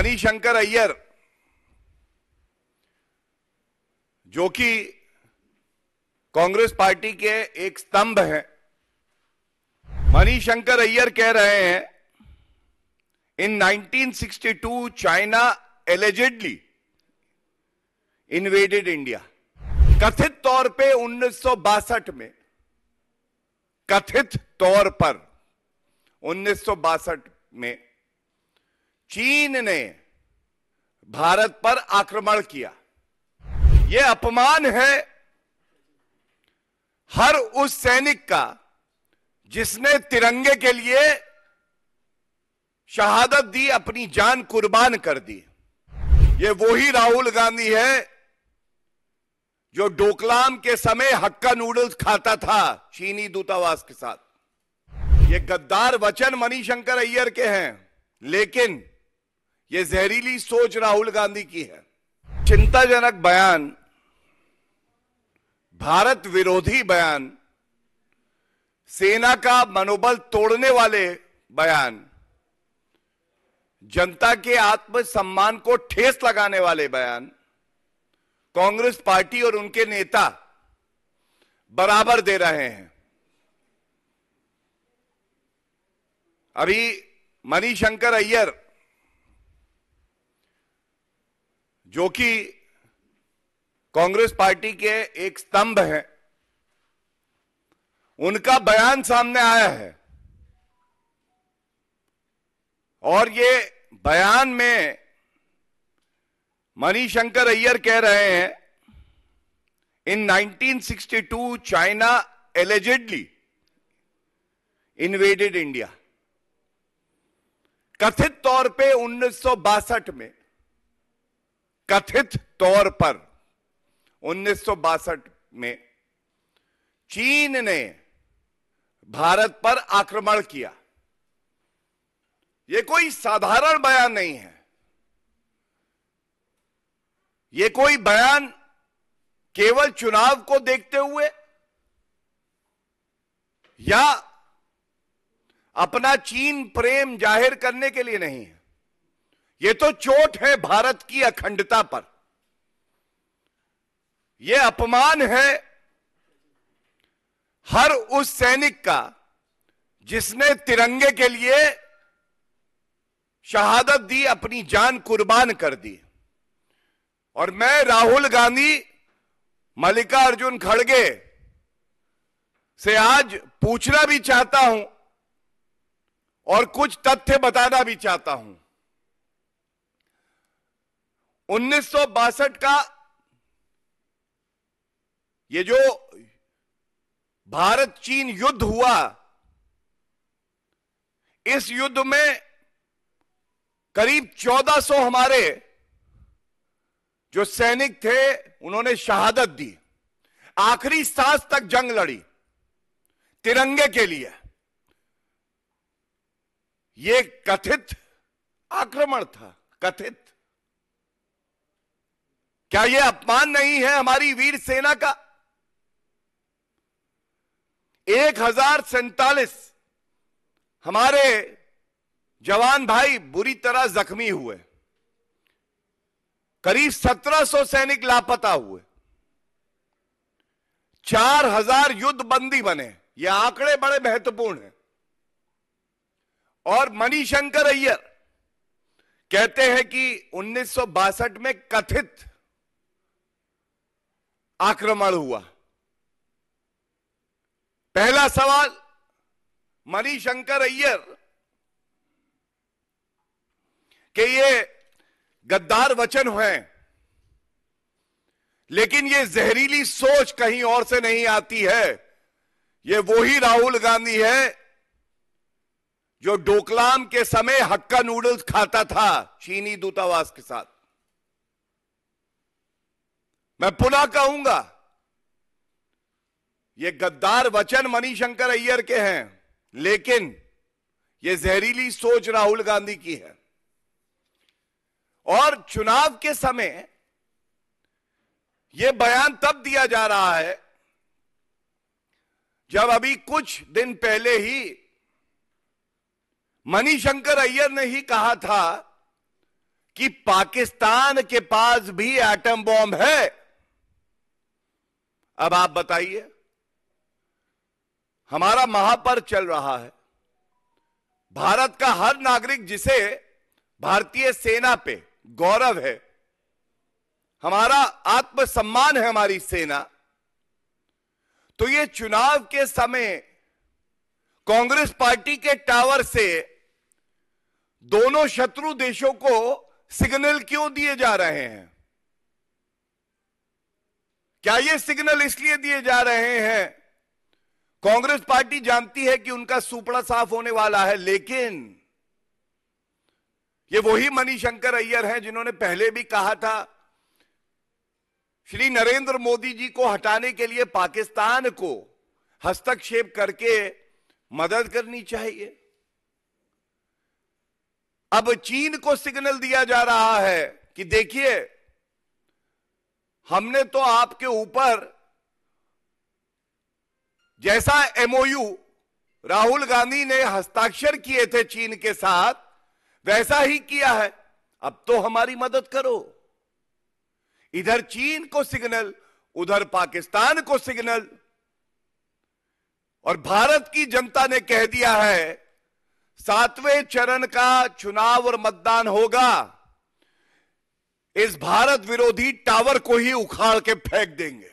मणिशंकर अय्यर जो कि कांग्रेस पार्टी के एक स्तंभ हैं मणिशंकर अय्यर कह रहे हैं in 1962 China allegedly invaded India कथित तौर पे उन्नीस में कथित तौर पर उन्नीस में चीन ने भारत पर आक्रमण किया यह अपमान है हर उस सैनिक का जिसने तिरंगे के लिए शहादत दी अपनी जान कुर्बान कर दी ये वही राहुल गांधी है जो डोकलाम के समय हक्का नूडल्स खाता था चीनी दूतावास के साथ ये गद्दार वचन मनी शंकर अय्यर के हैं लेकिन ये जहरीली सोच राहुल गांधी की है चिंताजनक बयान भारत विरोधी बयान सेना का मनोबल तोड़ने वाले बयान जनता के आत्मसम्मान को ठेस लगाने वाले बयान कांग्रेस पार्टी और उनके नेता बराबर दे रहे हैं अभी मणिशंकर अय्यर जो कि कांग्रेस पार्टी के एक स्तंभ हैं उनका बयान सामने आया है और ये बयान में मणिशंकर शंकर अय्यर कह रहे हैं in 1962 China allegedly invaded India कथित तौर पे उन्नीस में कथित तौर पर उन्नीस में चीन ने भारत पर आक्रमण किया यह कोई साधारण बयान नहीं है यह कोई बयान केवल चुनाव को देखते हुए या अपना चीन प्रेम जाहिर करने के लिए नहीं है यह तो चोट है भारत की अखंडता पर यह अपमान है हर उस सैनिक का जिसने तिरंगे के लिए शहादत दी अपनी जान कुर्बान कर दी और मैं राहुल गांधी मल्लिका अर्जुन खड़गे से आज पूछना भी चाहता हूं और कुछ तथ्य बताना भी चाहता हूं उन्नीस का ये जो भारत चीन युद्ध हुआ इस युद्ध में करीब 1400 हमारे जो सैनिक थे उन्होंने शहादत दी आखिरी सांस तक जंग लड़ी तिरंगे के लिए यह कथित आक्रमण था कथित क्या यह अपमान नहीं है हमारी वीर सेना का एक हजार सैतालीस हमारे जवान भाई बुरी तरह जख्मी हुए करीब 1700 सैनिक लापता हुए 4000 युद्ध बंदी बने ये आंकड़े बड़े महत्वपूर्ण हैं और मणिशंकर अय्यर कहते हैं कि उन्नीस में कथित आक्रमण हुआ पहला सवाल मणिशंकर अय्यर के ये गद्दार वचन हैं लेकिन ये जहरीली सोच कहीं और से नहीं आती है ये ही राहुल गांधी है जो डोकलाम के समय हक्का नूडल्स खाता था चीनी दूतावास के साथ मैं पुनः कहूंगा ये गद्दार वचन मणिशंकर अय्यर के हैं लेकिन ये जहरीली सोच राहुल गांधी की है और चुनाव के समय यह बयान तब दिया जा रहा है जब अभी कुछ दिन पहले ही मणिशंकर अय्यर ने ही कहा था कि पाकिस्तान के पास भी एटम बॉम्ब है अब आप बताइए हमारा महापर्व चल रहा है भारत का हर नागरिक जिसे भारतीय सेना पे गौरव है हमारा आत्मसम्मान है हमारी सेना तो ये चुनाव के समय कांग्रेस पार्टी के टावर से दोनों शत्रु देशों को सिग्नल क्यों दिए जा रहे हैं क्या ये सिग्नल इसलिए दिए जा रहे हैं कांग्रेस पार्टी जानती है कि उनका सुपड़ा साफ होने वाला है लेकिन ये वही मणिशंकर अय्यर हैं जिन्होंने पहले भी कहा था श्री नरेंद्र मोदी जी को हटाने के लिए पाकिस्तान को हस्तक्षेप करके मदद करनी चाहिए अब चीन को सिग्नल दिया जा रहा है कि देखिए हमने तो आपके ऊपर जैसा एमओयू राहुल गांधी ने हस्ताक्षर किए थे चीन के साथ वैसा ही किया है अब तो हमारी मदद करो इधर चीन को सिग्नल उधर पाकिस्तान को सिग्नल और भारत की जनता ने कह दिया है सातवें चरण का चुनाव और मतदान होगा इस भारत विरोधी टावर को ही उखाड़ के फेंक देंगे